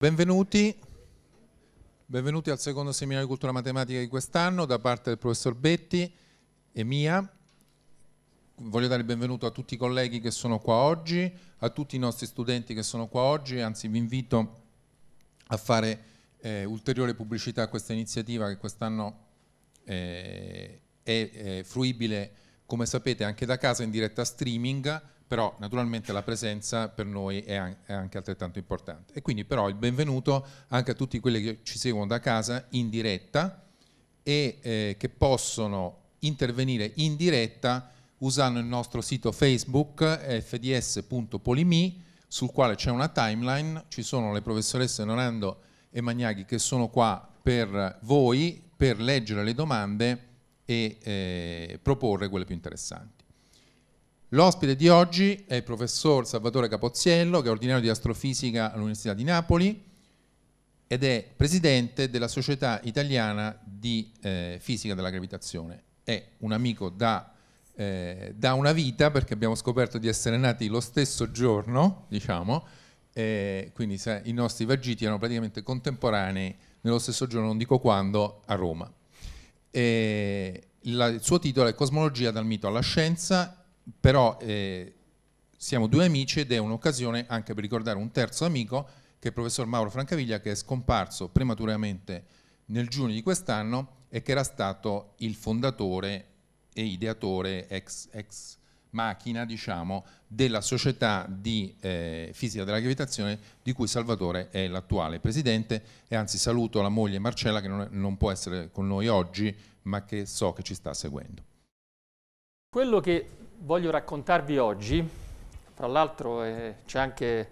Benvenuti, benvenuti al secondo seminario di cultura matematica di quest'anno da parte del professor Betti e mia. Voglio dare il benvenuto a tutti i colleghi che sono qua oggi, a tutti i nostri studenti che sono qua oggi, anzi vi invito a fare eh, ulteriore pubblicità a questa iniziativa che quest'anno eh, è, è fruibile, come sapete, anche da casa in diretta streaming però naturalmente la presenza per noi è, an è, anche altrettanto importante. E quindi però il benvenuto anche a tutti quelli che ci seguono da casa in diretta e eh, che possono intervenire in diretta usando il nostro sito Facebook fds.polimi sul quale c'è una timeline, ci sono le professoresse Norando e Magnaghi che sono qua per voi, per leggere le domande e eh, proporre quelle più interessanti. L'ospite di oggi è il professor Salvatore Capozziello, che è ordinario di astrofisica all'Università di Napoli ed è presidente della Società Italiana di eh, Fisica della Gravitazione. È un amico da, eh, da, una vita perché abbiamo scoperto di essere nati lo stesso giorno, diciamo, eh, quindi sa, i nostri vagiti erano praticamente contemporanei nello stesso giorno, non dico quando, a Roma. La, il suo titolo è Cosmologia dal mito alla scienza però eh, siamo due amici ed è un'occasione anche per ricordare un terzo amico che è il professor Mauro Francaviglia che è scomparso prematuramente nel giugno di quest'anno e che era stato il fondatore e ideatore ex, ex macchina diciamo, della società di eh, fisica della gravitazione di cui Salvatore è l'attuale presidente e anzi saluto la moglie Marcella che non, non può essere con noi oggi ma che so che ci sta seguendo. Quello che voglio raccontarvi oggi, fra l'altro eh, c'è anche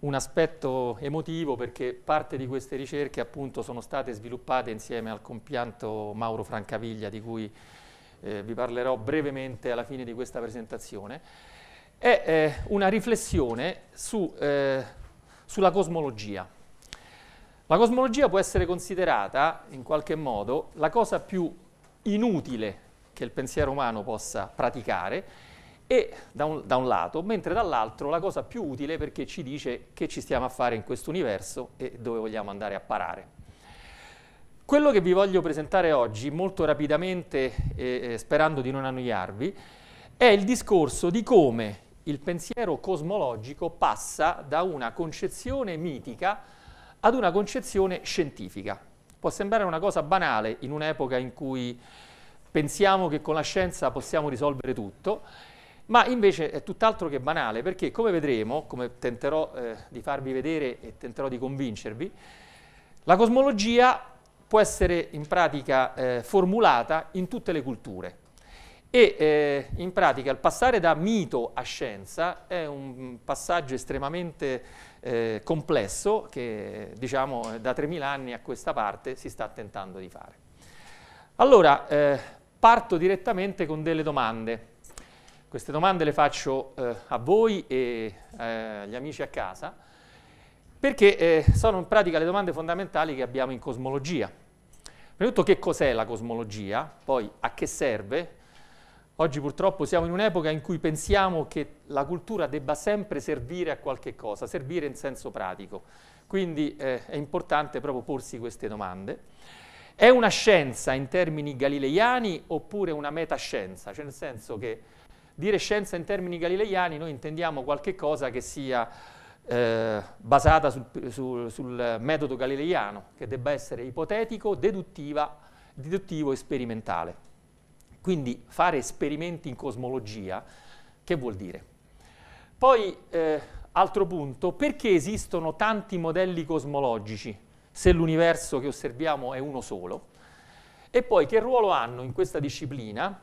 un aspetto emotivo perché parte di queste ricerche appunto sono state sviluppate insieme al compianto Mauro Francaviglia di cui eh, vi parlerò brevemente alla fine di questa presentazione, è eh, una riflessione su, eh, sulla cosmologia. La cosmologia può essere considerata in qualche modo la cosa più inutile che il pensiero umano possa praticare e da un, da un lato, mentre dall'altro la cosa più utile perché ci dice che ci stiamo a fare in questo universo e dove vogliamo andare a parare. Quello che vi voglio presentare oggi, molto rapidamente, eh, sperando di non annoiarvi, è il discorso di come il pensiero cosmologico passa da una concezione mitica ad una concezione scientifica. Può sembrare una cosa banale in un'epoca in cui pensiamo che con la scienza possiamo risolvere tutto, ma invece è tutt'altro che banale, perché come vedremo, come tenterò eh, di farvi vedere e tenterò di convincervi, la cosmologia può essere in pratica eh, formulata in tutte le culture. E eh, in pratica il passare da mito a scienza è un passaggio estremamente eh, complesso che diciamo da 3.000 anni a questa parte si sta tentando di fare. Allora, eh, parto direttamente con delle domande. Queste domande le faccio eh, a voi e eh, agli amici a casa, perché eh, sono in pratica le domande fondamentali che abbiamo in cosmologia. Prima di tutto che cos'è la cosmologia, poi a che serve, Oggi purtroppo siamo in un'epoca in cui pensiamo che la cultura debba sempre servire a qualche cosa, servire in senso pratico. Quindi eh, è importante proprio porsi queste domande. È una scienza in termini galileiani oppure una metascienza? Cioè nel senso che dire scienza in termini galileiani noi intendiamo qualche cosa che sia eh, basata sul, sul, sul, metodo galileiano, che debba essere ipotetico, deduttivo e sperimentale. Quindi fare esperimenti in cosmologia, che vuol dire? Poi, eh, altro punto, perché esistono tanti modelli cosmologici? se l'universo che osserviamo è uno solo, e poi che ruolo hanno in questa disciplina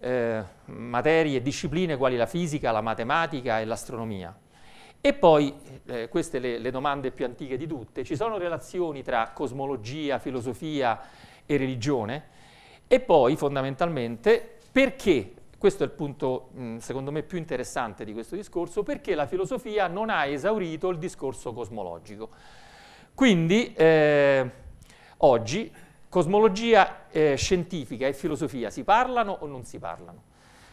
eh, materie e discipline quali la fisica, la matematica e l'astronomia. E poi, eh, queste le, le domande più antiche di tutte, ci sono relazioni tra cosmologia, filosofia e religione? E poi, fondamentalmente, perché, questo è il punto mh, mm, secondo me più interessante di questo discorso, perché la filosofia non ha esaurito il discorso cosmologico? Quindi eh, oggi cosmologia eh, scientifica e filosofia si parlano o non si parlano?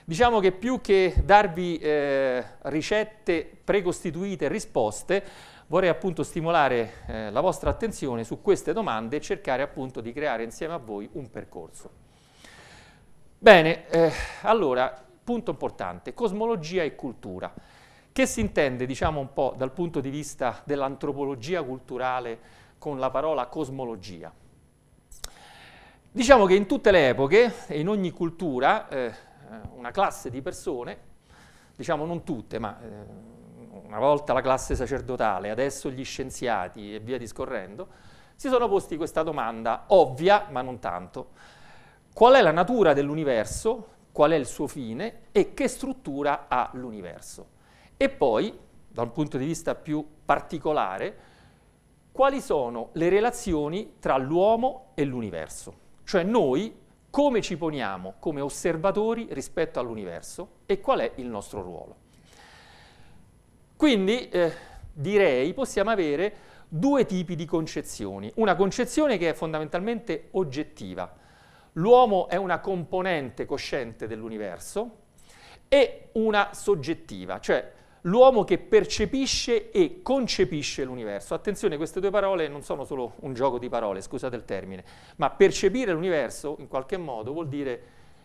Diciamo che più che darvi eh, ricette precostituite e risposte, vorrei appunto stimolare eh, la vostra attenzione su queste domande e cercare appunto di creare insieme a voi un percorso. Bene, eh, allora, punto importante, cosmologia e cultura. Che si intende, diciamo un po', dal punto di vista dell'antropologia culturale con la parola cosmologia? Diciamo che in tutte le epoche e in ogni cultura eh, una classe di persone, diciamo non tutte, ma eh, una volta la classe sacerdotale, adesso gli scienziati e via discorrendo, si sono posti questa domanda ovvia, ma non tanto. Qual è la natura dell'universo? Qual è il suo fine? E che struttura ha l'universo? E poi, da un punto di vista più particolare, quali sono le relazioni tra l'uomo e l'universo? Cioè noi come ci poniamo come osservatori rispetto all'universo e qual è il nostro ruolo. Quindi eh, direi possiamo avere due tipi di concezioni. Una concezione che è fondamentalmente oggettiva. L'uomo è una componente cosciente dell'universo e una soggettiva, cioè l'uomo che percepisce e concepisce l'universo. Attenzione, queste due parole non sono solo un gioco di parole, scusate il termine, ma percepire l'universo in qualche modo vuol dire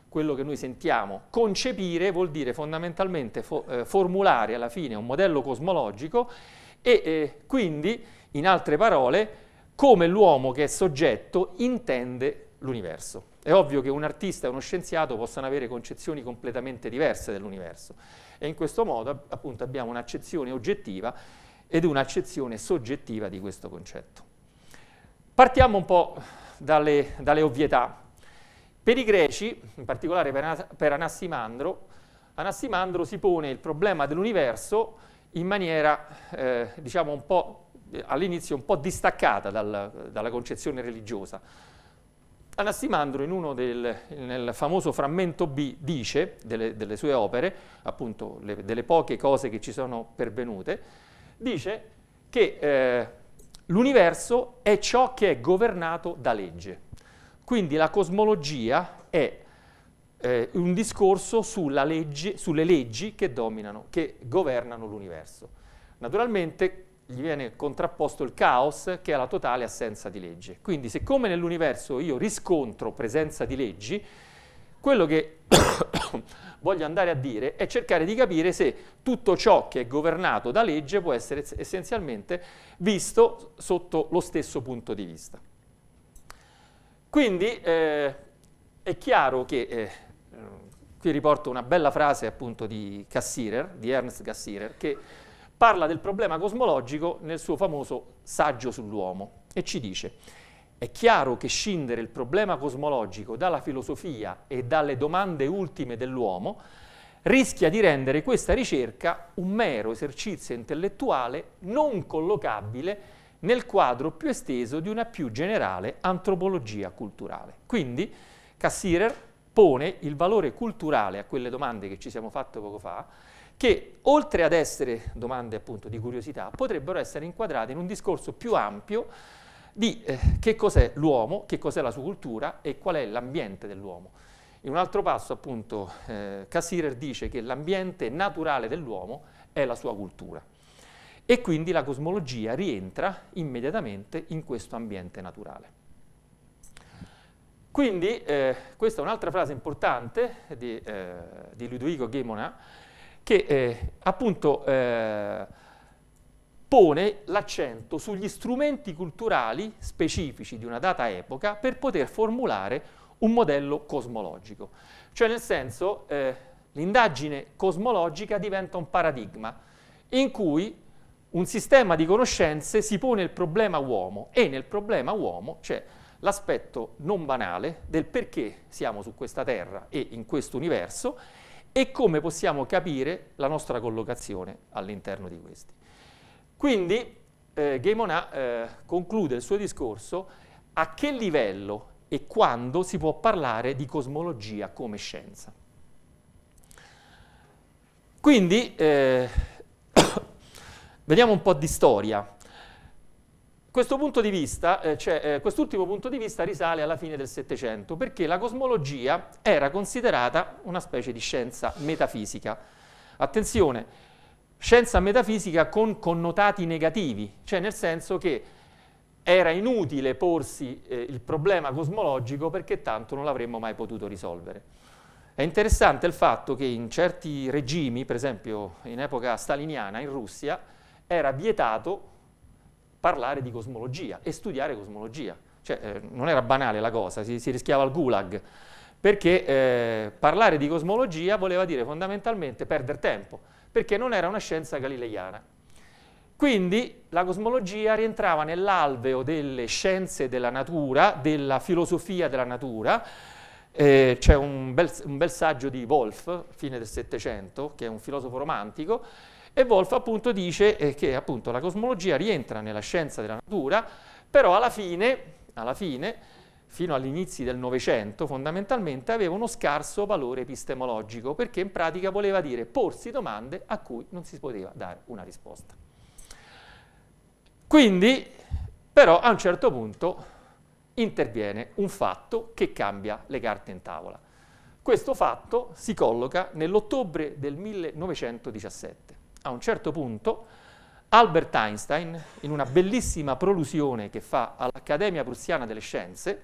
quello che noi sentiamo. Concepire vuol dire fondamentalmente fo- eh, formulare alla fine un modello cosmologico e eh, quindi, in altre parole, come l'uomo che è soggetto intende l'universo. È ovvio che un artista e uno scienziato possano avere concezioni completamente diverse dell'universo e in questo modo appunto abbiamo un'accezione oggettiva ed un'accezione soggettiva di questo concetto. Partiamo un po' dalle, dalle ovvietà. Per i greci, in particolare per, per Anassimandro, Anassimandro si pone il problema dell'universo in maniera, eh, diciamo, eh, all'inizio un po' distaccata dal, dalla concezione religiosa Anassimandro del, nel famoso frammento B dice, delle, delle sue opere, appunto le, delle poche cose che ci sono pervenute, dice che eh, l'universo è ciò che è governato da legge. Quindi la cosmologia è eh, un discorso legge, sulle leggi che, dominano, che governano l'universo. Naturalmente gli viene contrapposto il caos che è la totale assenza di legge. Quindi siccome nell'universo io riscontro presenza di leggi, quello che voglio andare a dire è cercare di capire se tutto ciò che è governato da legge può essere essenzialmente visto sotto lo stesso punto di vista. Quindi eh, è chiaro che, eh, qui riporto una bella frase appunto di Cassirer, di Ernst Cassirer, che parla del problema cosmologico nel suo famoso saggio sull'uomo e ci dice è chiaro che scindere il problema cosmologico dalla filosofia e dalle domande ultime dell'uomo rischia di rendere questa ricerca un mero esercizio intellettuale non collocabile nel quadro più esteso di una più generale antropologia culturale. Quindi Cassirer pone il valore culturale a quelle domande che ci siamo fatte poco fa, che oltre ad essere domande appunto di curiosità, potrebbero essere inquadrate in un discorso più ampio di eh, che cos'è l'uomo, che cos'è la sua cultura e qual è l'ambiente dell'uomo. In un altro passo appunto eh, Cassirer dice che l'ambiente naturale dell'uomo è la sua cultura e quindi la cosmologia rientra immediatamente in questo ambiente naturale. Quindi eh, questa è un'altra frase importante di, eh, di Ludovico Gemona che eh, appunto eh, pone l'accento sugli strumenti culturali specifici di una data epoca per poter formulare un modello cosmologico. Cioè nel senso eh, l'indagine cosmologica diventa un paradigma in cui un sistema di conoscenze si pone il problema uomo e nel problema uomo c'è l'aspetto non banale del perché siamo su questa terra e in questo universo e come possiamo capire la nostra collocazione all'interno di questi. Quindi eh, Gaimonà eh, conclude il suo discorso a che livello e quando si può parlare di cosmologia come scienza. Quindi eh, vediamo un po' di storia questo punto di vista, eh, cioè, eh, quest'ultimo punto di vista risale alla fine del Settecento, perché la cosmologia era considerata una specie di scienza metafisica. Attenzione, scienza metafisica con connotati negativi, cioè nel senso che era inutile porsi eh, il problema cosmologico perché tanto non l'avremmo mai potuto risolvere. È interessante il fatto che in certi regimi, per esempio in epoca staliniana in Russia, era vietato parlare di cosmologia e studiare cosmologia. Cioè, eh, non era banale la cosa, si, si rischiava il gulag, perché eh, parlare di cosmologia voleva dire fondamentalmente perdere tempo, perché non era una scienza galileiana. Quindi la cosmologia rientrava nell'alveo delle scienze della natura, della filosofia della natura, eh, c'è un un bel saggio di Wolff, fine del Settecento, che è un filosofo romantico, e Wolff appunto dice eh, che appunto la cosmologia rientra nella scienza della natura, però alla fine, alla fine fino agli inizi del Novecento fondamentalmente aveva uno scarso valore epistemologico, perché in pratica voleva dire porsi domande a cui non si poteva dare una risposta. Quindi, però, a un certo punto interviene un fatto che cambia le carte in tavola. Questo fatto si colloca nell'ottobre del 1917. A un certo punto Albert Einstein, in una bellissima prolusione che fa all'Accademia Prussiana delle Scienze,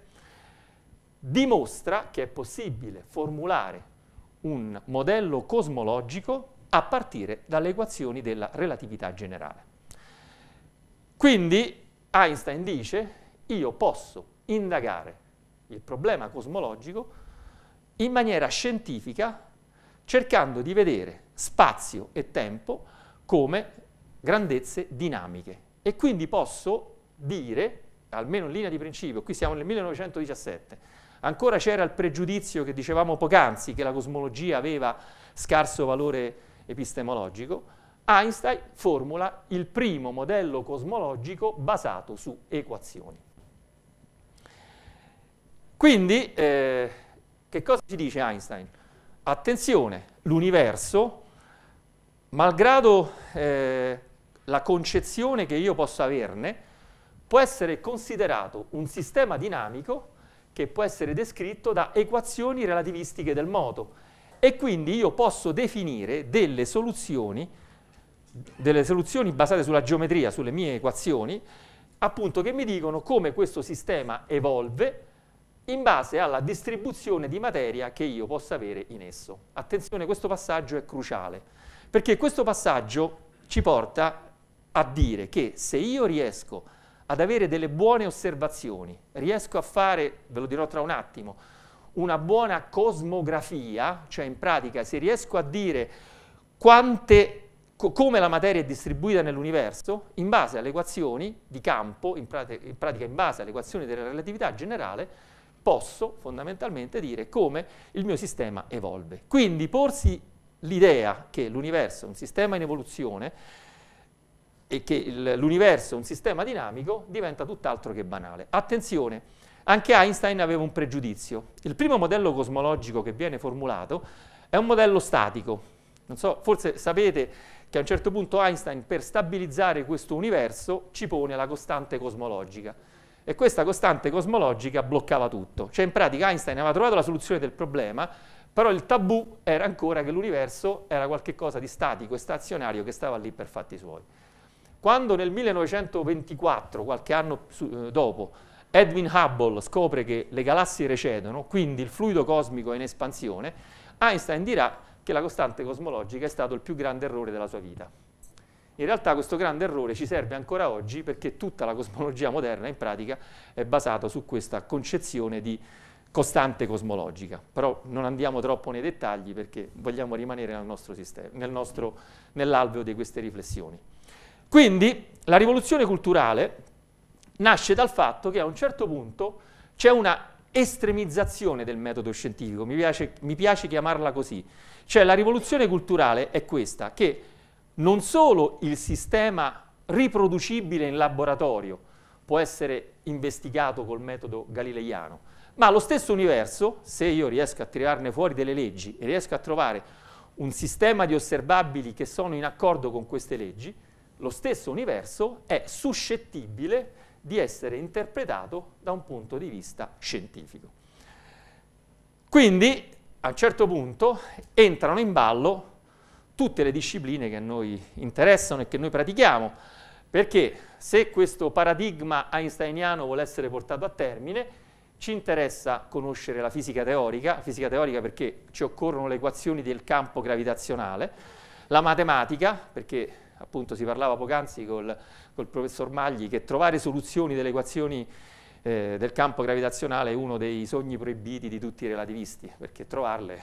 dimostra che è possibile formulare un modello cosmologico a partire dalle equazioni della relatività generale. Quindi Einstein dice io posso indagare il problema cosmologico in maniera scientifica cercando di vedere spazio e tempo come grandezze dinamiche. E quindi posso dire, almeno in linea di principio, qui siamo nel 1917, ancora c'era il pregiudizio che dicevamo poc'anzi, che la cosmologia aveva scarso valore epistemologico, Einstein formula il primo modello cosmologico basato su equazioni. Quindi, eh, che cosa ci dice Einstein? Attenzione, l'universo malgrado eh, la concezione che io possa averne, può essere considerato un sistema dinamico che può essere descritto da equazioni relativistiche del moto e quindi io posso definire delle soluzioni, delle soluzioni basate sulla geometria, sulle mie equazioni, appunto che mi dicono come questo sistema evolve in base alla distribuzione di materia che io possa avere in esso. Attenzione, questo passaggio è cruciale perché questo passaggio ci porta a dire che se io riesco ad avere delle buone osservazioni, riesco a fare, ve lo dirò tra un attimo, una buona cosmografia, cioè in pratica se riesco a dire quante, co come la materia è distribuita nell'universo, in base alle equazioni di campo, in, prat in pratica in base alle equazioni della relatività generale, posso fondamentalmente dire come il mio sistema evolve. Quindi porsi l'idea che l'universo è un sistema in evoluzione e che l'universo è un sistema dinamico diventa tutt'altro che banale. Attenzione, anche Einstein aveva un pregiudizio. Il primo modello cosmologico che viene formulato è un modello statico. Non So, forse sapete che a un certo punto Einstein per stabilizzare questo universo ci pone la costante cosmologica e questa costante cosmologica bloccava tutto. Cioè in pratica Einstein aveva trovato la soluzione del problema, però il tabù era ancora che l'universo era qualcosa di statico e stazionario che stava lì per fatti suoi. Quando nel 1924, qualche anno su, eh, dopo, Edwin Hubble scopre che le galassie recedono, quindi il fluido cosmico è in espansione, Einstein dirà che la costante cosmologica è stato il più grande errore della sua vita. In realtà questo grande errore ci serve ancora oggi perché tutta la cosmologia moderna in pratica è basata su questa concezione di costante cosmologica, però non andiamo troppo nei dettagli perché vogliamo rimanere nel nostro sistema, nel nostro, nell'alveo di queste riflessioni. Quindi la rivoluzione culturale nasce dal fatto che a un certo punto c'è una estremizzazione del metodo scientifico, mi piace, mi piace chiamarla così, cioè la rivoluzione culturale è questa, che non solo il sistema riproducibile in laboratorio può essere investigato col metodo galileiano, ma lo stesso universo, se io riesco a tirarne fuori delle leggi e riesco a trovare un sistema di osservabili che sono in accordo con queste leggi, lo stesso universo è suscettibile di essere interpretato da un punto di vista scientifico. Quindi, a un certo punto, entrano in ballo tutte le discipline che a noi interessano e che noi pratichiamo, perché se questo paradigma einsteiniano vuole essere portato a termine, ci interessa conoscere la fisica teorica, fisica teorica perché ci occorrono le equazioni del campo gravitazionale, la matematica, perché appunto si parlava poc'anzi col, col professor Magli che trovare soluzioni delle equazioni eh, del campo gravitazionale è uno dei sogni proibiti di tutti i relativisti, perché trovarle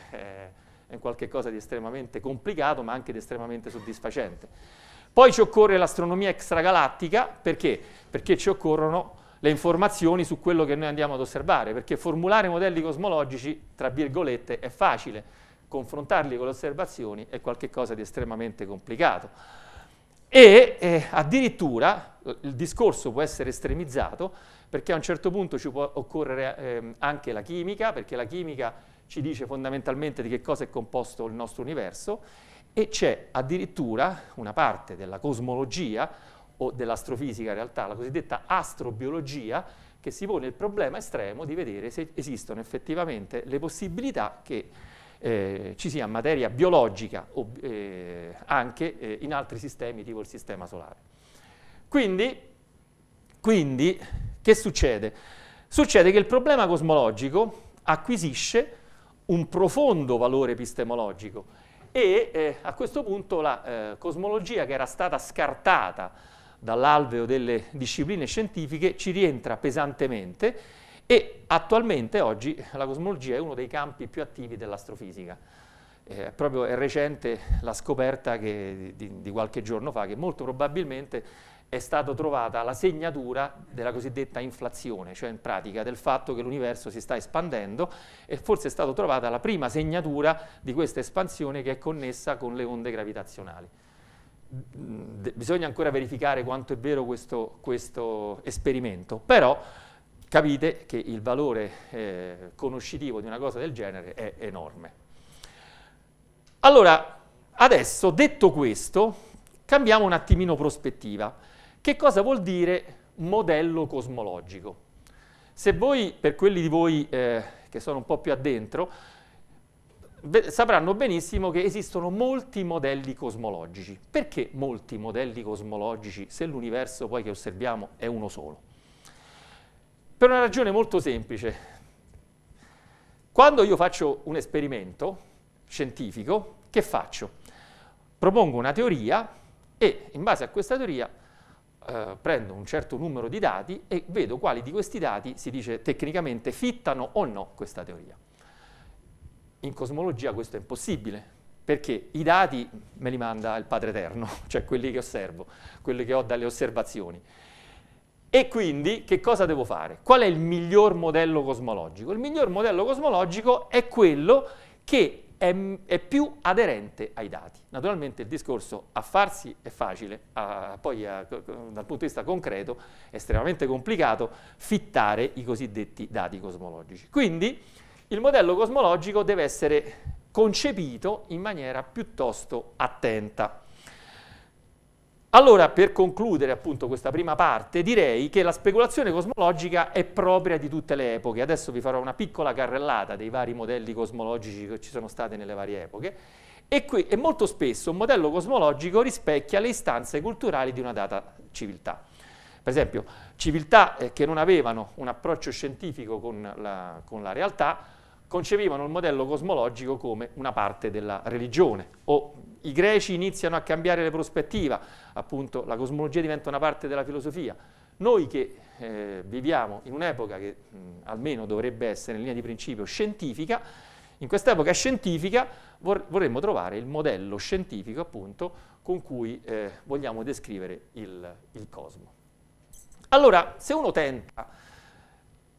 è qualcosa di estremamente complicato ma anche di estremamente soddisfacente. Poi ci occorre l'astronomia extragalattica, perché? Perché ci occorrono le informazioni su quello che noi andiamo ad osservare, perché formulare modelli cosmologici, tra virgolette, è facile, confrontarli con le osservazioni è qualcosa di estremamente complicato. E eh, addirittura il discorso può essere estremizzato perché a un certo punto ci può occorrere eh, anche la chimica, perché la chimica ci dice fondamentalmente di che cosa è composto il nostro universo e c'è addirittura una parte della cosmologia o dell'astrofisica in realtà, la cosiddetta astrobiologia, che si pone il problema estremo di vedere se esistono effettivamente le possibilità che eh, ci sia materia biologica o, eh, anche eh, in altri sistemi tipo il sistema solare. Quindi, quindi, che succede? Succede che il problema cosmologico acquisisce un profondo valore epistemologico e eh, a questo punto la eh, cosmologia che era stata scartata dall'alveo delle discipline scientifiche, ci rientra pesantemente e attualmente oggi la cosmologia è uno dei campi più attivi dell'astrofisica. Eh, proprio è recente la scoperta che, di, di qualche giorno fa che molto probabilmente è stata trovata la segnatura della cosiddetta inflazione, cioè in pratica del fatto che l'universo si sta espandendo e forse è stata trovata la prima segnatura di questa espansione che è connessa con le onde gravitazionali bisogna ancora verificare quanto è vero questo, questo esperimento, però capite che il valore eh, conoscitivo di una cosa del genere è enorme. Allora, adesso detto questo, cambiamo un attimino prospettiva. Che cosa vuol dire modello cosmologico? Se voi, per quelli di voi eh, che sono un po' più addentro, sapranno benissimo che esistono molti modelli cosmologici. Perché molti modelli cosmologici se l'universo poi che osserviamo è uno solo? Per una ragione molto semplice. Quando io faccio un esperimento scientifico, che faccio? Propongo una teoria e in base a questa teoria eh, prendo un certo numero di dati e vedo quali di questi dati, si dice tecnicamente, fittano o no questa teoria. In cosmologia questo è impossibile, perché i dati me li manda il Padre Eterno, cioè quelli che osservo, quelli che ho dalle osservazioni. E quindi che cosa devo fare? Qual è il miglior modello cosmologico? Il miglior modello cosmologico è quello che è, è più aderente ai dati. Naturalmente il discorso a farsi è facile, a, poi a, dal punto di vista concreto è estremamente complicato fittare i cosiddetti dati cosmologici. Quindi il modello cosmologico deve essere concepito in maniera piuttosto attenta. Allora, per concludere appunto questa prima parte, direi che la speculazione cosmologica è propria di tutte le epoche. Adesso vi farò una piccola carrellata dei vari modelli cosmologici che ci sono stati nelle varie epoche. E, qui, e molto spesso un modello cosmologico rispecchia le istanze culturali di una data civiltà. Per esempio, civiltà eh, che non avevano un approccio scientifico con la, con la realtà concevevano il modello cosmologico come una parte della religione o i greci iniziano a cambiare le prospettive, appunto la cosmologia diventa una parte della filosofia. Noi che eh, viviamo in un'epoca che mh, almeno dovrebbe essere in linea di principio scientifica, in quest'epoca scientifica vor vorremmo trovare il modello scientifico appunto con cui eh, vogliamo descrivere il, il cosmo. Allora, se uno tenta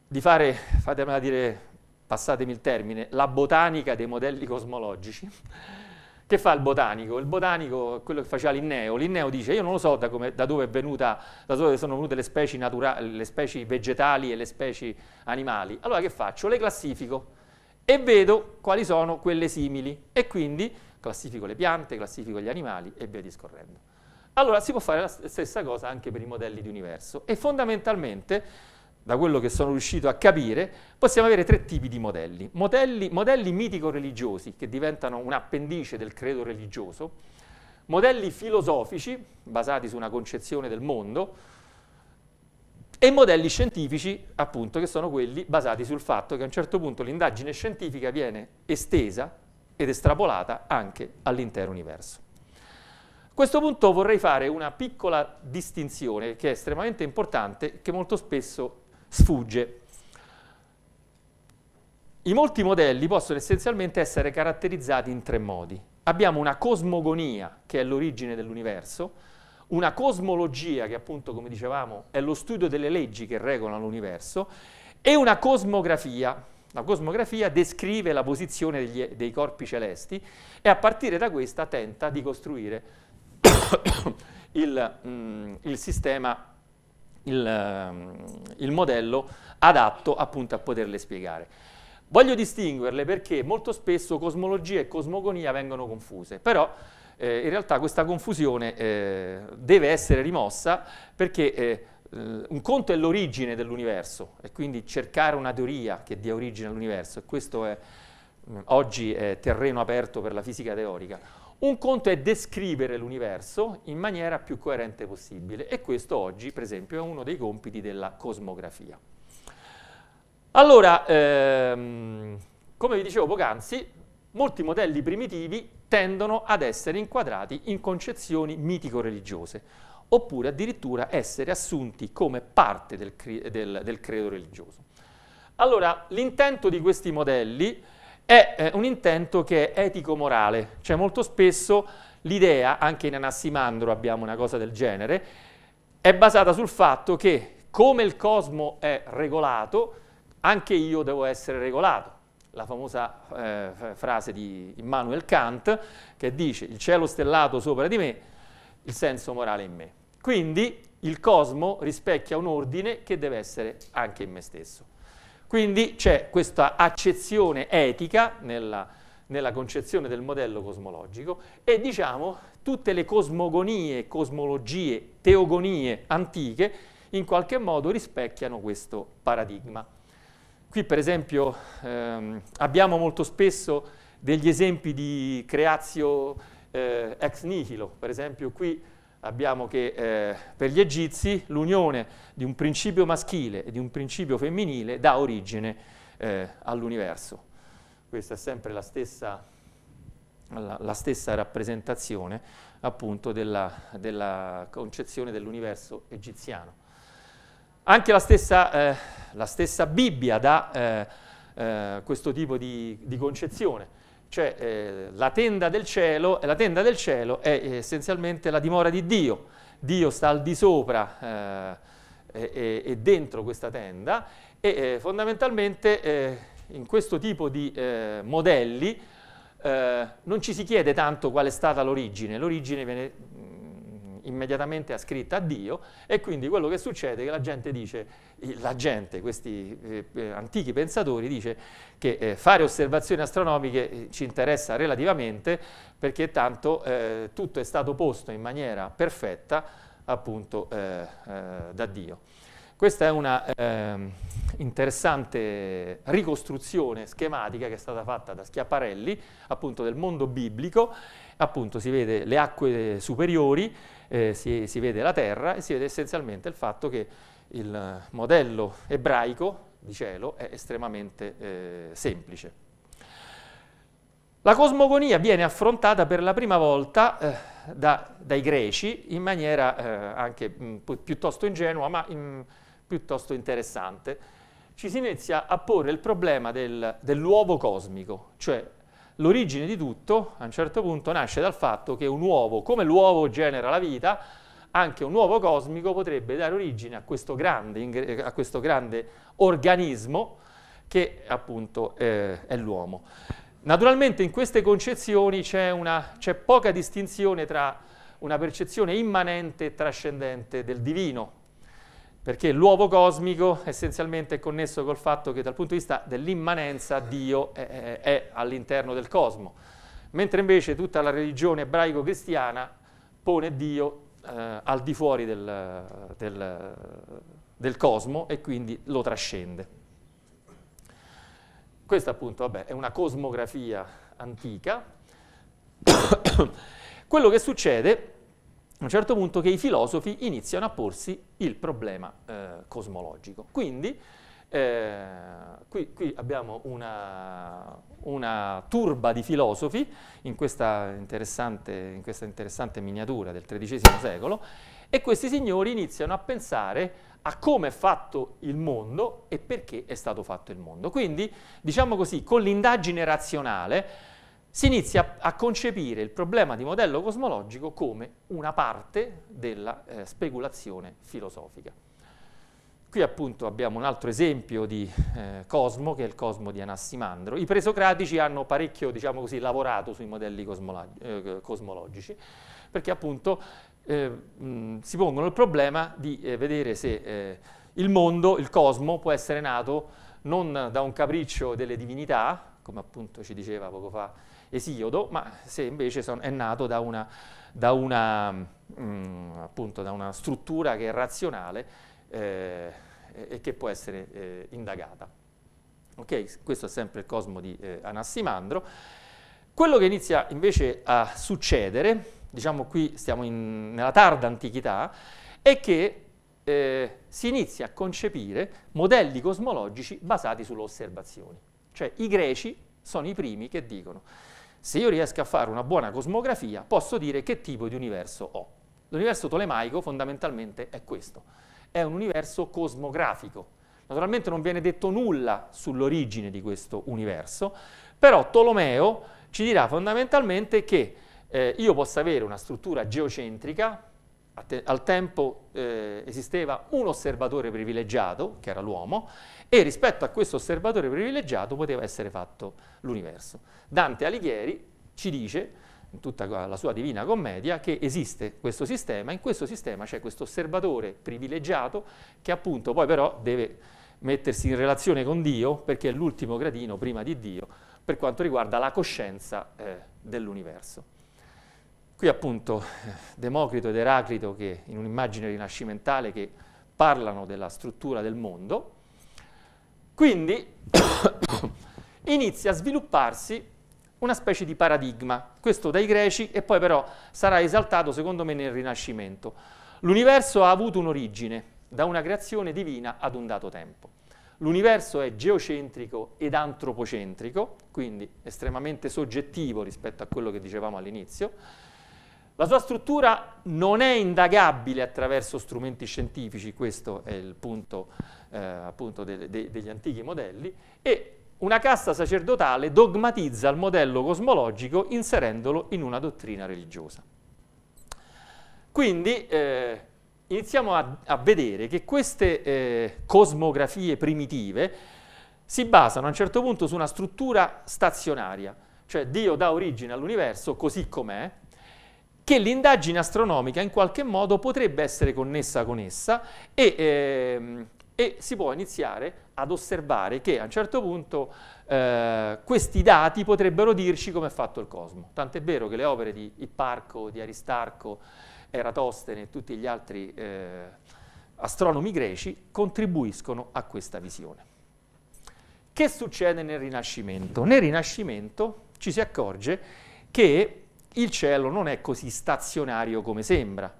di fare, fatemela dire passatemi il termine, la botanica dei modelli cosmologici. Che fa il botanico? Il botanico è quello che faceva Linneo. Linneo dice, io non lo so da, come, da dove, venuta, da dove sono venute le specie, le specie vegetali e le specie animali. Allora che faccio? Le classifico e vedo quali sono quelle simili. E quindi classifico le piante, classifico gli animali e via discorrendo. Allora si può fare la stessa cosa anche per i modelli di universo e fondamentalmente da quello che sono riuscito a capire, possiamo avere tre tipi di modelli. Modelli, modelli mitico-religiosi, che diventano un'appendice del credo religioso, modelli filosofici, basati su una concezione del mondo, e modelli scientifici, appunto, che sono quelli basati sul fatto che a un certo punto l'indagine scientifica viene estesa ed estrapolata anche all'intero universo. A questo punto vorrei fare una piccola distinzione che è estremamente importante, che molto spesso sfugge. I molti modelli possono essenzialmente essere caratterizzati in tre modi. Abbiamo una cosmogonia, che è l'origine dell'universo, una cosmologia, che appunto, come dicevamo, è lo studio delle leggi che regolano l'universo, e una cosmografia. La cosmografia descrive la posizione degli, dei corpi celesti e a partire da questa tenta di costruire il, mm, il sistema il, ehm, il modello adatto appunto a poterle spiegare. Voglio distinguerle perché molto spesso cosmologia e cosmogonia vengono confuse, però eh, in realtà questa confusione eh, deve essere rimossa perché eh, un conto è l'origine dell'universo e quindi cercare una teoria che dia origine all'universo e questo è, oggi è terreno aperto per la fisica teorica. Un conto è descrivere l'universo in maniera più coerente possibile e questo oggi, per esempio, è uno dei compiti della cosmografia. Allora, ehm, come vi dicevo poc'anzi, molti modelli primitivi tendono ad essere inquadrati in concezioni mitico-religiose, oppure addirittura essere assunti come parte del, del, del credo religioso. Allora, l'intento di questi modelli è eh, un intento che è etico-morale, cioè molto spesso l'idea, anche in Anassimandro abbiamo una cosa del genere, è basata sul fatto che come il cosmo è regolato, anche io devo essere regolato. La famosa eh, frase di Immanuel Kant che dice il cielo stellato sopra di me, il senso morale in me. Quindi il cosmo rispecchia un ordine che deve essere anche in me stesso. Quindi c'è questa accezione etica nella, nella concezione del modello cosmologico e diciamo tutte le cosmogonie, cosmologie, teogonie antiche in qualche modo rispecchiano questo paradigma. Qui per esempio ehm, abbiamo molto spesso degli esempi di creazio eh, ex nihilo, per esempio qui abbiamo che eh, per gli egizi l'unione di un principio maschile e di un principio femminile dà origine eh, all'universo. Questa è sempre la stessa, la, la stessa rappresentazione appunto della, della concezione dell'universo egiziano. Anche la stessa, eh, la stessa Bibbia dà eh, eh, questo tipo di, di concezione cioè eh, la, tenda del cielo, eh, la tenda del cielo è eh, essenzialmente la dimora di Dio. Dio sta al di sopra eh, e, e, dentro questa tenda e fondamentalmente in questo tipo di modelli non ci si chiede tanto qual è stata l'origine, l'origine viene immediatamente ascritta a Dio e quindi quello che succede è che la gente dice, la gente, questi eh, eh, antichi pensatori dice che eh, fare osservazioni astronomiche eh, ci interessa relativamente perché tanto eh, tutto è stato posto in maniera perfetta appunto eh, da Dio. Questa è una eh, interessante ricostruzione schematica che è stata fatta da Schiaparelli, appunto del mondo biblico, appunto si vede le acque superiori, eh, si, si, vede la terra e si vede essenzialmente il fatto che il modello ebraico di cielo è estremamente eh, semplice. La cosmogonia viene affrontata per la prima volta eh, da, dai greci in maniera eh, anche mh, mm, piuttosto ingenua, ma in, mm, piuttosto interessante. Ci si inizia a porre il problema del, dell'uovo cosmico, cioè L'origine di tutto, a un certo punto, nasce dal fatto che un uovo, come l'uovo genera la vita, anche un uovo cosmico potrebbe dare origine a questo grande, a questo grande organismo che appunto eh, è l'uomo. Naturalmente in queste concezioni c'è poca distinzione tra una percezione immanente e trascendente del divino, perché l'uovo cosmico essenzialmente è connesso col fatto che dal punto di vista dell'immanenza Dio è, è all'interno del cosmo, mentre invece tutta la religione ebraico-cristiana pone Dio eh, al di fuori del, del, del cosmo e quindi lo trascende. Questa appunto vabbè, è una cosmografia antica. Quello che succede a un certo punto che i filosofi iniziano a porsi il problema eh, cosmologico. Quindi eh, qui, qui, abbiamo una, una, turba di filosofi in questa, in questa interessante miniatura del XIII secolo e questi signori iniziano a pensare a come è fatto il mondo e perché è stato fatto il mondo. Quindi, diciamo così, con l'indagine razionale si inizia a concepire il problema di modello cosmologico come una parte della eh, speculazione filosofica. Qui appunto abbiamo un altro esempio di eh, cosmo, che è il cosmo di Anassimandro. I presocratici hanno parecchio, diciamo così, lavorato sui modelli eh, cosmologici, perché appunto eh, mh, si pongono il problema di eh, vedere se eh, il mondo, il cosmo, può essere nato non da un capriccio delle divinità, come appunto ci diceva poco fa Esiodo, ma se invece son, è nato da una, da, una, mh, mm, appunto, da una, struttura che è razionale eh, e che può essere eh, indagata. Okay? Questo è sempre il cosmo di eh, Anassimandro. Quello che inizia invece a succedere, diciamo qui stiamo in, nella tarda antichità, è che eh, si inizia a concepire modelli cosmologici basati sulle osservazioni. Cioè i greci sono i primi che dicono se io riesco a fare una buona cosmografia, posso dire che tipo di universo ho. L'universo tolemaico fondamentalmente è questo, è un universo cosmografico. Naturalmente non viene detto nulla sull'origine di questo universo, però Tolomeo ci dirà fondamentalmente che eh, io posso avere una struttura geocentrica, te al tempo eh, esisteva un osservatore privilegiato, che era l'uomo, e rispetto a questo osservatore privilegiato poteva essere fatto l'universo. Dante Alighieri ci dice, in tutta la sua Divina Commedia, che esiste questo sistema, in questo sistema c'è questo osservatore privilegiato che appunto poi però deve mettersi in relazione con Dio, perché è l'ultimo gradino prima di Dio, per quanto riguarda la coscienza eh, dell'universo. Qui appunto eh, Democrito ed Eraclito che in un'immagine rinascimentale che parlano della struttura del mondo, quindi inizia a svilupparsi una specie di paradigma, questo dai greci e poi però sarà esaltato secondo me nel Rinascimento. L'universo ha avuto un'origine, da una creazione divina ad un dato tempo. L'universo è geocentrico ed antropocentrico, quindi estremamente soggettivo rispetto a quello che dicevamo all'inizio, la sua struttura non è indagabile attraverso strumenti scientifici, questo è il punto eh, appunto de, de, degli antichi modelli, e una casta sacerdotale dogmatizza il modello cosmologico inserendolo in una dottrina religiosa. Quindi eh, iniziamo a, a, vedere che queste eh, cosmografie primitive si basano a un certo punto su una struttura stazionaria, cioè Dio dà origine all'universo così com'è, che l'indagine astronomica in qualche modo potrebbe essere connessa con essa e, eh, e si può iniziare ad osservare che a un certo punto eh, questi dati potrebbero dirci come è fatto il cosmo. Tant'è vero che le opere di Ipparco, di Aristarco, Eratostene e tutti gli altri eh, astronomi greci contribuiscono a questa visione. Che succede nel Rinascimento? Nel Rinascimento ci si accorge che il cielo non è così stazionario come sembra.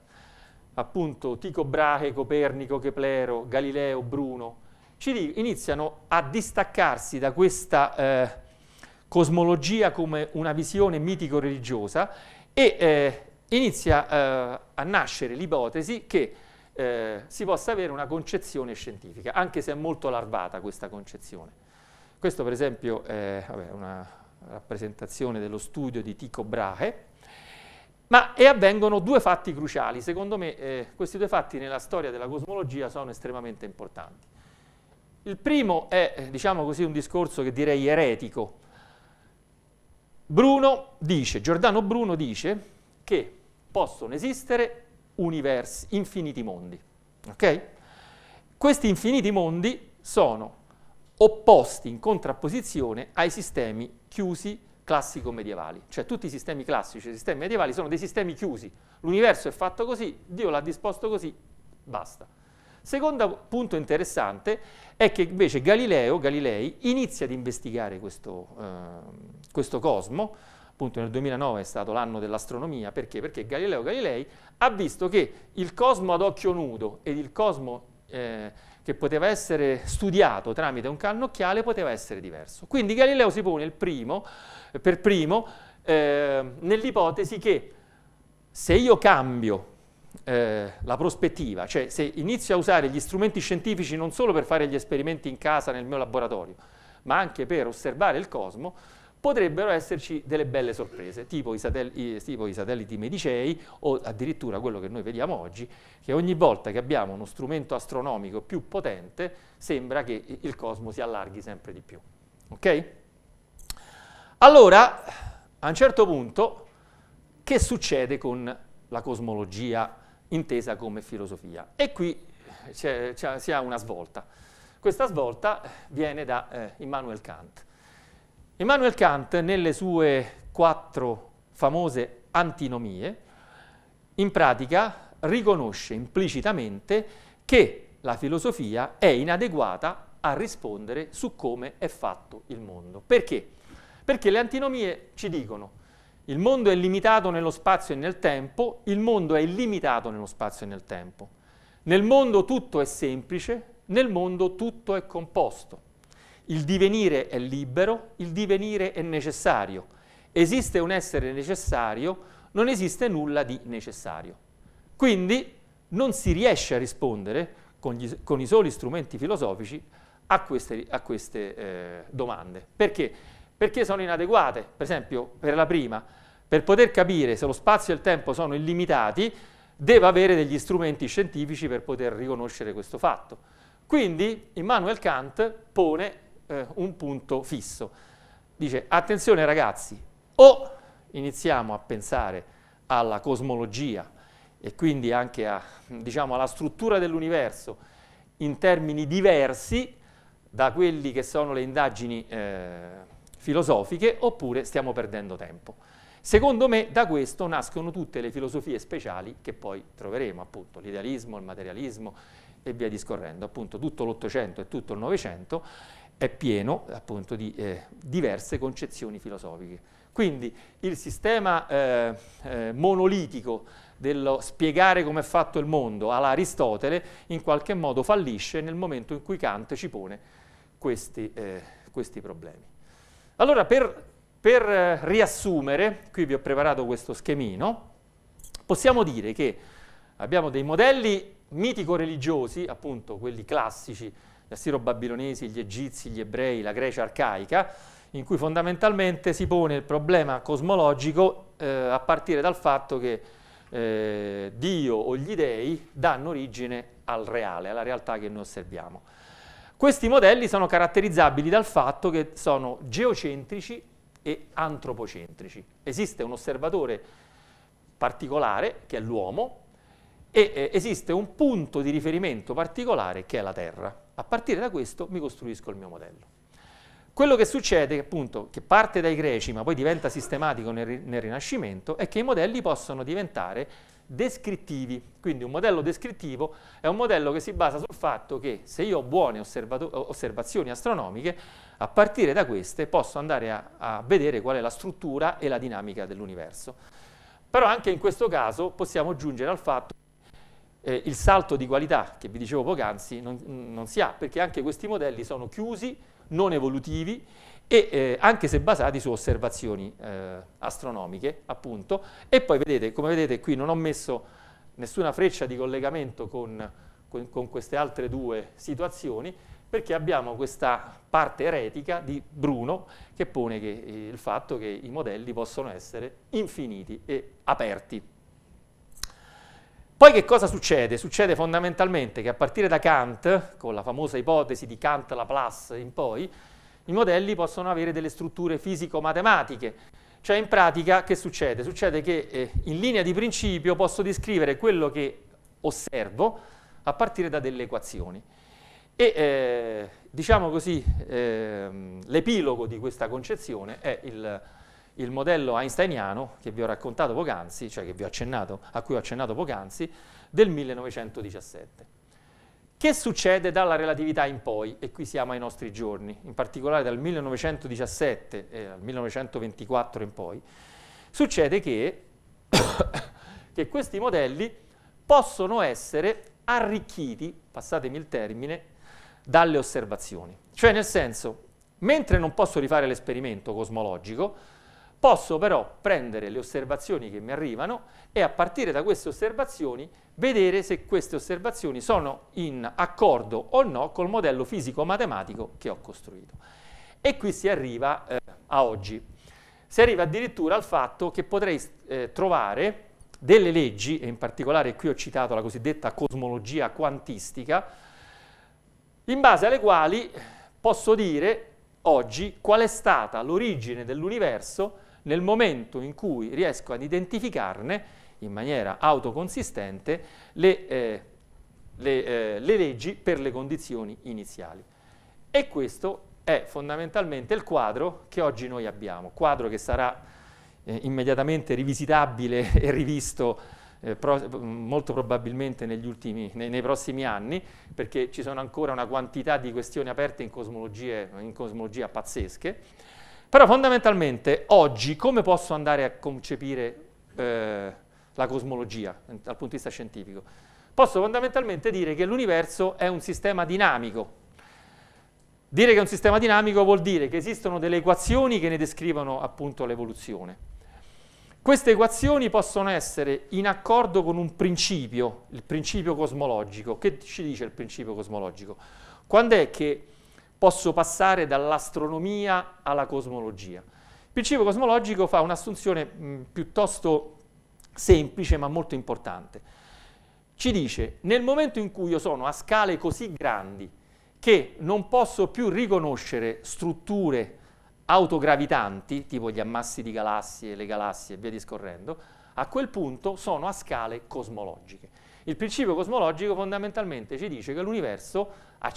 Appunto Tico Brahe, Copernico, Keplero, Galileo, Bruno, ci iniziano a distaccarsi da questa eh, cosmologia come una visione mitico-religiosa e eh, inizia eh, a nascere l'ipotesi che eh, si possa avere una concezione scientifica, anche se è molto larvata questa concezione. Questo per esempio è vabbè, una, rappresentazione dello studio di Tycho Brahe, ma e avvengono due fatti cruciali. Secondo me eh, questi due fatti nella storia della cosmologia sono estremamente importanti. Il primo è, eh, diciamo così, un discorso che direi eretico. Bruno dice, Giordano Bruno dice che possono esistere universi, infiniti mondi. Okay? Questi infiniti mondi sono opposti in contrapposizione ai sistemi chiusi classico-medievali. Cioè tutti i sistemi classici e i sistemi medievali sono dei sistemi chiusi. L'universo è fatto così, Dio l'ha disposto così, basta. Secondo punto interessante è che invece Galileo Galilei inizia ad investigare questo, eh, questo cosmo, appunto nel 2009 è stato l'anno dell'astronomia, perché? Perché Galileo Galilei ha visto che il cosmo ad occhio nudo ed il cosmo eh, che poteva essere studiato tramite un cannocchiale poteva essere diverso. Quindi Galileo si pone primo, per primo eh, nell'ipotesi che se io cambio eh, la prospettiva, cioè se inizio a usare gli strumenti scientifici non solo per fare gli esperimenti in casa nel mio laboratorio, ma anche per osservare il cosmo, potrebbero esserci delle belle sorprese, tipo i, satelliti, tipo i satelliti medicei o addirittura quello che noi vediamo oggi, che ogni volta che abbiamo uno strumento astronomico più potente sembra che il cosmo si allarghi sempre di più. Ok? Allora, a un certo punto, che succede con la cosmologia intesa come filosofia? E qui si ha una svolta. Questa svolta viene da eh, Immanuel Kant. Immanuel Kant, nelle sue quattro famose antinomie, in pratica riconosce implicitamente che la filosofia è inadeguata a rispondere su come è fatto il mondo. Perché? Perché le antinomie ci dicono il mondo è limitato nello spazio e nel tempo, il mondo è illimitato nello spazio e nel tempo. Nel mondo tutto è semplice, nel mondo tutto è composto. Il divenire è libero, il divenire è necessario. Esiste un essere necessario, non esiste nulla di necessario. Quindi non si riesce a rispondere con, gli, con i soli strumenti filosofici a queste, a queste eh, domande. Perché? Perché sono inadeguate. Per esempio, per la prima, per poter capire se lo spazio e il tempo sono illimitati, deve avere degli strumenti scientifici per poter riconoscere questo fatto. Quindi Immanuel Kant pone eh, un punto fisso. Dice, attenzione ragazzi, o iniziamo a pensare alla cosmologia e quindi anche a, diciamo, alla struttura dell'universo in termini diversi da quelli che sono le indagini eh, filosofiche, oppure stiamo perdendo tempo. Secondo me da questo nascono tutte le filosofie speciali che poi troveremo, appunto, l'idealismo, il materialismo e via discorrendo, appunto tutto l'Ottocento e tutto il Novecento, è pieno appunto di eh, diverse concezioni filosofiche. Quindi il sistema eh, eh, monolitico dello spiegare come è fatto il mondo all'Aristotele in qualche modo fallisce nel momento in cui Kant ci pone questi, eh, questi problemi. Allora per, per eh, riassumere, qui vi ho preparato questo schemino, possiamo dire che abbiamo dei modelli mitico-religiosi, appunto quelli classici gli eh, assiro-babilonesi, gli egizi, gli ebrei, la Grecia arcaica, in cui fondamentalmente si pone il problema cosmologico eh, a partire dal fatto che eh, Dio o gli dei danno origine al reale, alla realtà che noi osserviamo. Questi modelli sono caratterizzabili dal fatto che sono geocentrici e antropocentrici. Esiste un osservatore particolare, che è l'uomo, e eh, esiste un punto di riferimento particolare, che è la Terra. A partire da questo mi costruisco il mio modello. Quello che succede, appunto, che parte dai greci ma poi diventa sistematico nel, nel Rinascimento, è che i modelli possono diventare descrittivi. Quindi un modello descrittivo è un modello che si basa sul fatto che se io ho buone osservazioni astronomiche, a partire da queste posso andare a, a vedere qual è la struttura e la dinamica dell'universo. Però anche in questo caso possiamo giungere al fatto eh, il salto di qualità che vi dicevo poc'anzi non, non, si ha, perché anche questi modelli sono chiusi, non evolutivi e eh, anche se basati su osservazioni eh, astronomiche, appunto. E poi vedete, come vedete qui non ho messo nessuna freccia di collegamento con, con, con queste altre due situazioni, perché abbiamo questa parte eretica di Bruno che pone che, eh, il fatto che i modelli possono essere infiniti e aperti. Poi che cosa succede? Succede fondamentalmente che a partire da Kant, con la famosa ipotesi di Kant Laplace in poi, i modelli possono avere delle strutture fisico-matematiche. Cioè in pratica che succede? Succede che eh, in linea di principio posso descrivere quello che osservo a partire da delle equazioni. E eh, diciamo così, eh, l'epilogo di questa concezione è il il modello einsteiniano che vi ho raccontato poc'anzi, cioè che vi ho accennato, a cui ho accennato poc'anzi, del 1917. Che succede dalla relatività in poi? E qui siamo ai nostri giorni, in particolare dal 1917 e al 1924 in poi, succede che, che questi modelli possono essere arricchiti, passatemi il termine, dalle osservazioni. Cioè nel senso, mentre non posso rifare l'esperimento cosmologico, Posso però prendere le osservazioni che mi arrivano e a partire da queste osservazioni vedere se queste osservazioni sono in accordo o no col modello fisico-matematico che ho costruito. E qui si arriva eh, a oggi. Si arriva addirittura al fatto che potrei eh, trovare delle leggi, e in particolare qui ho citato la cosiddetta cosmologia quantistica, in base alle quali posso dire oggi qual è stata l'origine dell'universo nel momento in cui riesco ad identificarne in maniera autoconsistente le, eh, le, eh, le leggi per le condizioni iniziali. E questo è fondamentalmente il quadro che oggi noi abbiamo, quadro che sarà eh, immediatamente rivisitabile e rivisto eh, pro, molto probabilmente ultimi, nei, nei, prossimi anni, perché ci sono ancora una quantità di questioni aperte in, in cosmologia pazzesche, però fondamentalmente oggi come posso andare a concepire eh, la cosmologia eh, dal punto di vista scientifico? Posso fondamentalmente dire che l'universo è un sistema dinamico. Dire che è un sistema dinamico vuol dire che esistono delle equazioni che ne descrivono appunto l'evoluzione. Queste equazioni possono essere in accordo con un principio, il principio cosmologico. Che ci dice il principio cosmologico? Quando è che posso passare dall'astronomia alla cosmologia. Il principio cosmologico fa un'assunzione piuttosto semplice ma molto importante. Ci dice, nel momento in cui io sono a scale così grandi che non posso più riconoscere strutture autogravitanti, tipo gli ammassi di galassie, le galassie e via discorrendo, a quel punto sono a scale cosmologiche. Il principio cosmologico fondamentalmente ci dice che l'universo da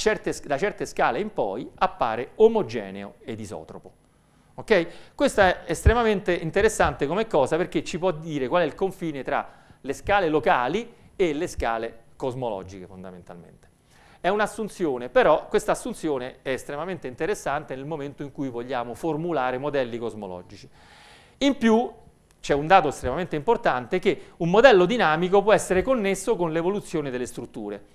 certe scale in poi appare omogeneo ed isotropo. Okay? Questa è estremamente interessante come cosa perché ci può dire qual è il confine tra le scale locali e le scale cosmologiche fondamentalmente. È un'assunzione, però questa assunzione è estremamente interessante nel momento in cui vogliamo formulare modelli cosmologici. In più c'è un dato estremamente importante, che un modello dinamico può essere connesso con l'evoluzione delle strutture.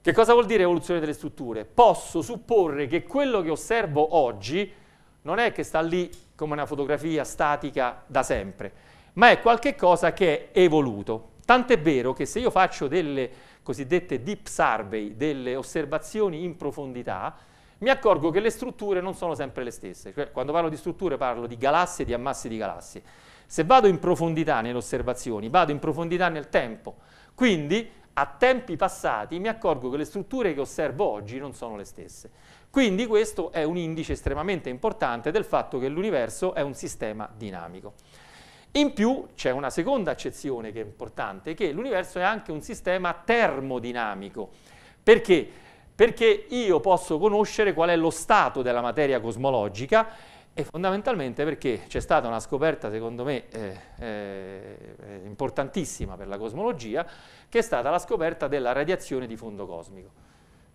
Che cosa vuol dire evoluzione delle strutture? Posso supporre che quello che osservo oggi non è che sta lì come una fotografia statica da sempre, ma è qualcosa che è evoluto. Tant'è vero che se io faccio delle cosiddette deep survey, delle osservazioni in profondità, mi accorgo che le strutture non sono sempre le stesse. Cioè, quando parlo di strutture parlo di galassie di ammassi di galassie. Se vado in profondità nelle osservazioni, vado in profondità nel tempo. Quindi a tempi passati mi accorgo che le strutture che osservo oggi non sono le stesse. Quindi questo è un indice estremamente importante del fatto che l'universo è un sistema dinamico. In più c'è una seconda accezione che è importante, che l'universo è anche un sistema termodinamico. Perché? Perché io posso conoscere qual è lo stato della materia cosmologica e fondamentalmente perché c'è stata una scoperta, secondo me, eh, eh, importantissima per la cosmologia, che è stata la scoperta della radiazione di fondo cosmico.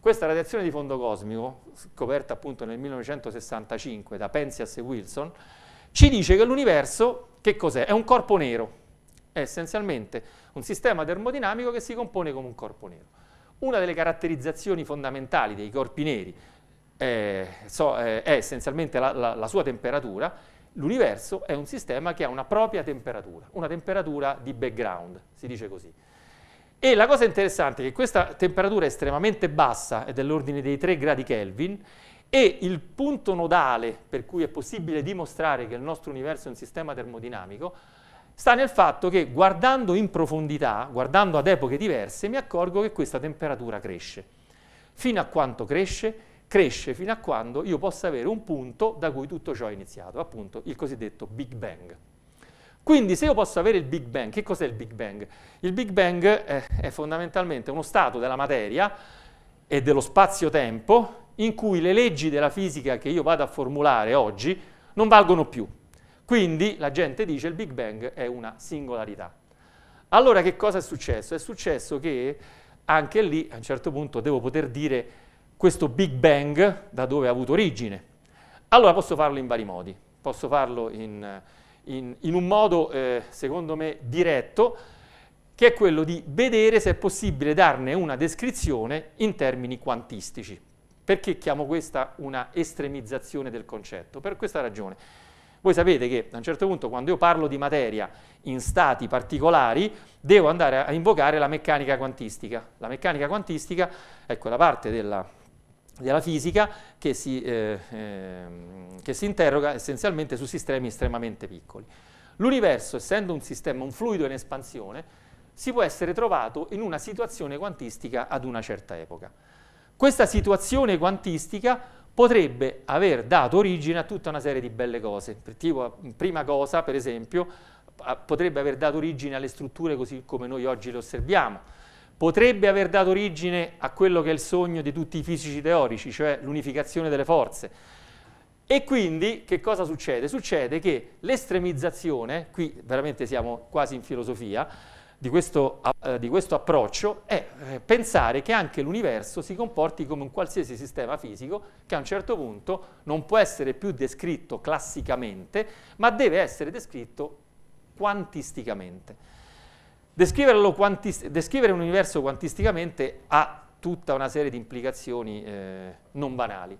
Questa radiazione di fondo cosmico, scoperta appunto nel 1965 da Penzias e Wilson, ci dice che l'universo, che cos'è? È un corpo nero, è essenzialmente un sistema termodinamico che si compone come un corpo nero. Una delle caratterizzazioni fondamentali dei corpi neri eh, so, eh, è essenzialmente la, la, la sua temperatura, l'universo è un sistema che ha una propria temperatura, una temperatura di background, si dice così. E la cosa interessante è che questa temperatura è estremamente bassa, è dell'ordine dei 3 gradi Kelvin, e il punto nodale per cui è possibile dimostrare che il nostro universo è un sistema termodinamico sta nel fatto che guardando in profondità, guardando ad epoche diverse, mi accorgo che questa temperatura cresce. Fino a quanto cresce? cresce fino a quando io possa avere un punto da cui tutto ciò è iniziato, appunto il cosiddetto Big Bang. Quindi se io posso avere il Big Bang, che cos'è il Big Bang? Il Big Bang eh, è fondamentalmente uno stato della materia e dello spazio-tempo in cui le leggi della fisica che io vado a formulare oggi non valgono più. Quindi la gente dice il Big Bang è una singolarità. Allora che cosa è successo? È successo che anche lì a un certo punto devo poter dire questo Big Bang da dove ha avuto origine. Allora posso farlo in vari modi, posso farlo in, in, in un modo eh, secondo me diretto, che è quello di vedere se è possibile darne una descrizione in termini quantistici. Perché chiamo questa una estremizzazione del concetto? Per questa ragione. Voi sapete che a un certo punto quando io parlo di materia in stati particolari devo andare a invocare la meccanica quantistica. La meccanica quantistica è quella parte della della fisica che si, eh, eh, che si, interroga essenzialmente su sistemi estremamente piccoli. L'universo, essendo un sistema, un fluido in espansione, si può essere trovato in una situazione quantistica ad una certa epoca. Questa situazione quantistica potrebbe aver dato origine a tutta una serie di belle cose. Tipo, prima cosa, per esempio, potrebbe aver dato origine alle strutture così come noi oggi le osserviamo, potrebbe aver dato origine a quello che è il sogno di tutti i fisici teorici, cioè l'unificazione delle forze. E quindi che cosa succede? Succede che l'estremizzazione, qui veramente siamo quasi in filosofia, di questo, eh, di questo, approccio è eh, pensare che anche l'universo si comporti come un qualsiasi sistema fisico che a un certo punto non può essere più descritto classicamente, ma deve essere descritto quantisticamente descrivere un universo quantisticamente ha tutta una serie di implicazioni eh, non banali.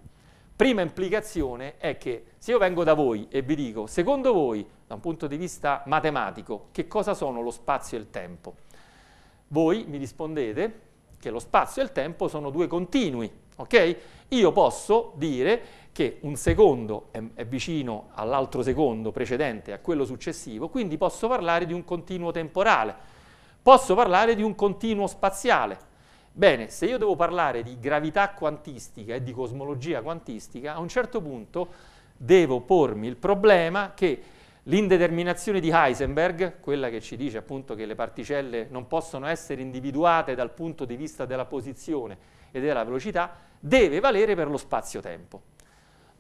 Prima implicazione è che se io vengo da voi e vi dico, secondo voi, da un punto di vista matematico, che cosa sono lo spazio e il tempo? Voi mi rispondete che lo spazio e il tempo sono due continui, ok? Io posso dire che un secondo è, è vicino all'altro secondo precedente, a quello successivo, quindi posso parlare di un continuo temporale Posso parlare di un continuo spaziale. Bene, se io devo parlare di gravità quantistica e di cosmologia quantistica, a un certo punto devo pormi il problema che l'indeterminazione di Heisenberg, quella che ci dice appunto che le particelle non possono essere individuate dal punto di vista della posizione e della velocità, deve valere per lo spazio-tempo.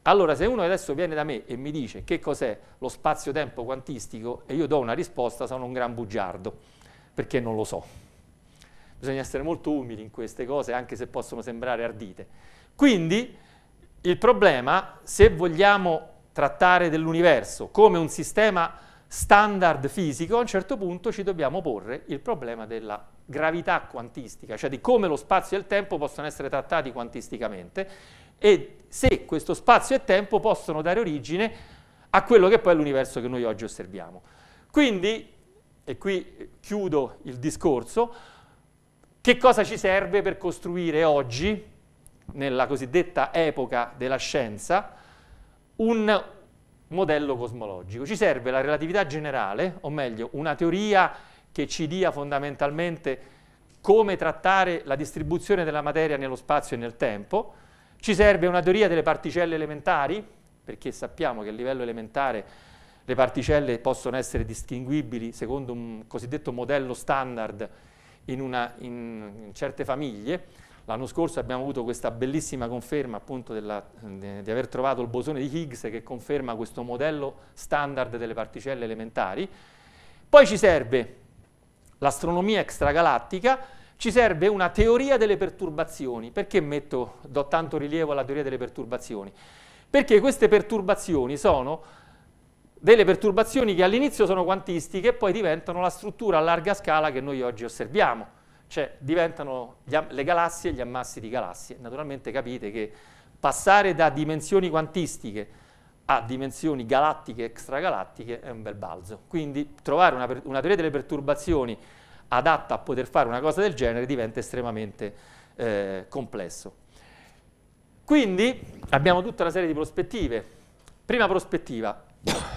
Allora, se uno adesso viene da me e mi dice che cos'è lo spazio-tempo quantistico e io do una risposta, sono un gran bugiardo perché non lo so. Bisogna essere molto umili in queste cose, anche se possono sembrare ardite. Quindi il problema, se vogliamo trattare dell'universo come un sistema standard fisico, a un certo punto ci dobbiamo porre il problema della gravità quantistica, cioè di come lo spazio e il tempo possono essere trattati quantisticamente e se questo spazio e tempo possono dare origine a quello che poi è l'universo che noi oggi osserviamo. Quindi e qui chiudo il discorso, che cosa ci serve per costruire oggi, nella cosiddetta epoca della scienza, un modello cosmologico? Ci serve la relatività generale, o meglio, una teoria che ci dia fondamentalmente come trattare la distribuzione della materia nello spazio e nel tempo, ci serve una teoria delle particelle elementari, perché sappiamo che a livello elementare le particelle possono essere distinguibili secondo un cosiddetto modello standard in, una, in, in certe famiglie. L'anno scorso abbiamo avuto questa bellissima conferma appunto della, di aver trovato il bosone di Higgs che conferma questo modello standard delle particelle elementari. Poi ci serve l'astronomia extragalattica, ci serve una teoria delle perturbazioni. Perché metto, do tanto rilievo alla teoria delle perturbazioni? Perché queste perturbazioni sono delle perturbazioni che all'inizio sono quantistiche e poi diventano la struttura a larga scala che noi oggi osserviamo, cioè diventano le galassie, gli ammassi di galassie. Naturalmente capite che passare da dimensioni quantistiche a dimensioni galattiche e extragalattiche è un bel balzo. Quindi trovare una, una, teoria delle perturbazioni adatta a poter fare una cosa del genere diventa estremamente eh, complesso. Quindi abbiamo tutta una serie di prospettive. Prima prospettiva,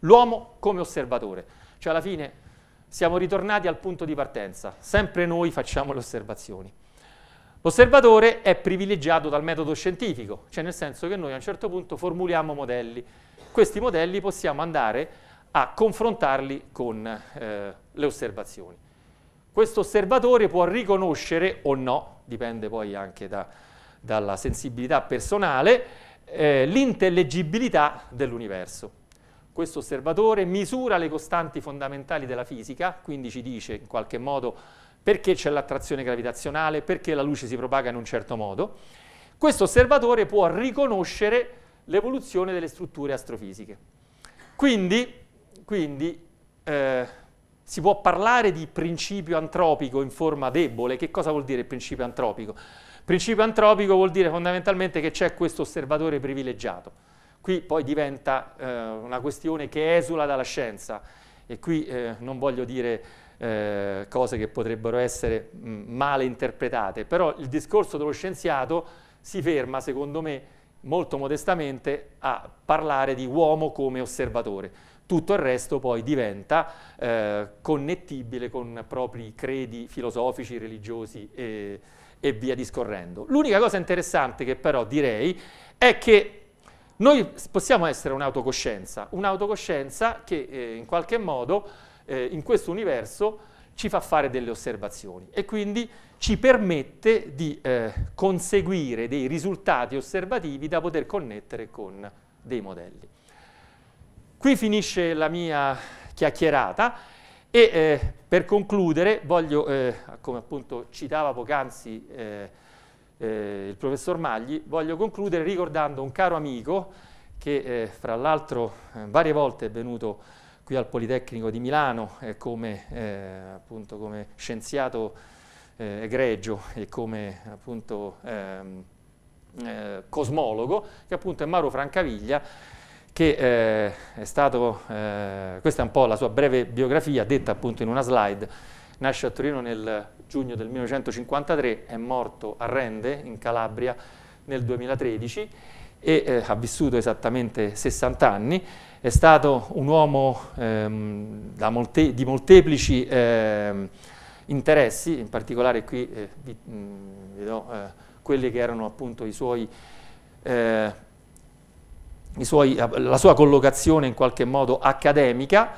L'uomo come osservatore, cioè alla fine siamo ritornati al punto di partenza, sempre noi facciamo le osservazioni. L'osservatore è privilegiato dal metodo scientifico, cioè nel senso che noi a un certo punto formuliamo modelli. Questi modelli possiamo andare a confrontarli con eh, le osservazioni. Questo osservatore può riconoscere o no, dipende poi anche da, dalla sensibilità personale, eh, l'intellegibilità dell'universo. Questo osservatore misura le costanti fondamentali della fisica, quindi ci dice in qualche modo perché c'è l'attrazione gravitazionale, perché la luce si propaga in un certo modo. Questo osservatore può riconoscere l'evoluzione delle strutture astrofisiche. Quindi, quindi eh, si può parlare di principio antropico in forma debole. Che cosa vuol dire principio antropico? Principio antropico vuol dire fondamentalmente che c'è questo osservatore privilegiato. Qui poi diventa eh, una questione che esula dalla scienza e qui eh, non voglio dire eh, cose che potrebbero essere mh, mm, male interpretate, però il discorso dello scienziato si ferma, secondo me, molto modestamente a parlare di uomo come osservatore tutto il resto poi diventa eh, connettibile con propri credi filosofici, religiosi e, e via discorrendo. L'unica cosa interessante che però direi è che noi possiamo essere un'autocoscienza, un'autocoscienza che eh, in qualche modo eh, in questo universo ci fa fare delle osservazioni e quindi ci permette di eh, conseguire dei risultati osservativi da poter connettere con dei modelli. Qui finisce la mia chiacchierata e eh, per concludere voglio, eh, come appunto citava poc'anzi eh, eh il professor Magli, voglio concludere ricordando un caro amico che eh, fra l'altro eh, varie volte è venuto qui al Politecnico di Milano come, appunto, come, scienziato egregio e come appunto, ehm, cosmologo, che appunto è Mauro Francaviglia, che eh, è stato, eh, questa è un po' la sua breve biografia, detta appunto in una slide, nasce a Torino nel giugno del 1953, è morto a Rende, in Calabria, nel 2013 e eh, ha vissuto esattamente 60 anni, è stato un uomo ehm, molte, di molteplici ehm, interessi, in particolare qui eh, vi, mh, mm, vi do eh, quelli che erano appunto i suoi eh, suoi, la sua collocazione in qualche modo accademica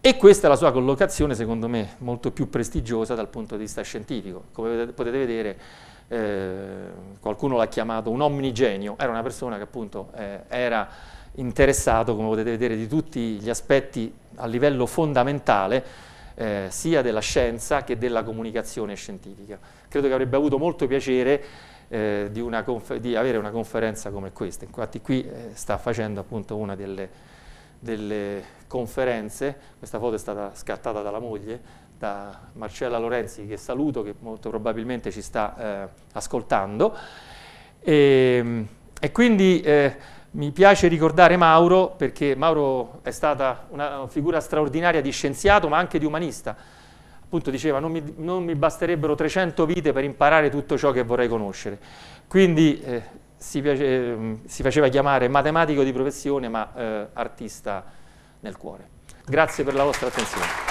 e questa è la sua collocazione secondo me molto più prestigiosa dal punto di vista scientifico. Come potete vedere eh, qualcuno l'ha chiamato un omnigenio, era una persona che appunto eh, era interessato come potete vedere di tutti gli aspetti a livello fondamentale eh, sia della scienza che della comunicazione scientifica. Credo che avrebbe avuto molto piacere eh, di, di, avere una conferenza come questa. Infatti qui eh, sta facendo appunto una delle, delle, conferenze, questa foto è stata scattata dalla moglie, da Marcella Lorenzi che saluto, che molto probabilmente ci sta eh, ascoltando. E, ehm, e quindi eh, mi piace ricordare Mauro perché Mauro è stata una figura straordinaria di scienziato ma anche di umanista appunto diceva non mi, non mi, basterebbero 300 vite per imparare tutto ciò che vorrei conoscere. Quindi eh, si, piace, ehm, si, faceva chiamare matematico di professione ma eh, artista nel cuore. Grazie per la vostra attenzione.